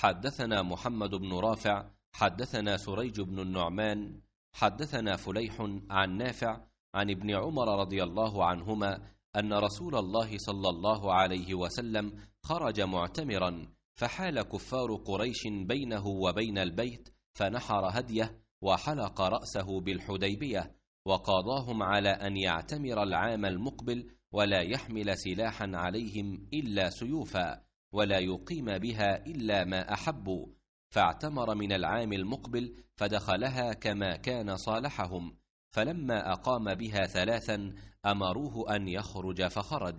حدثنا محمد بن رافع حدثنا سريج بن النعمان حدثنا فليح عن نافع عن ابن عمر رضي الله عنهما ان رسول الله صلى الله عليه وسلم خرج معتمرا فحال كفار قريش بينه وبين البيت فنحر هديه وحلق راسه بالحديبيه وقاضاهم على ان يعتمر العام المقبل ولا يحمل سلاحا عليهم الا سيوفا ولا يقيم بها إلا ما أحبوا فاعتمر من العام المقبل فدخلها كما كان صالحهم فلما أقام بها ثلاثا أمروه أن يخرج فخرج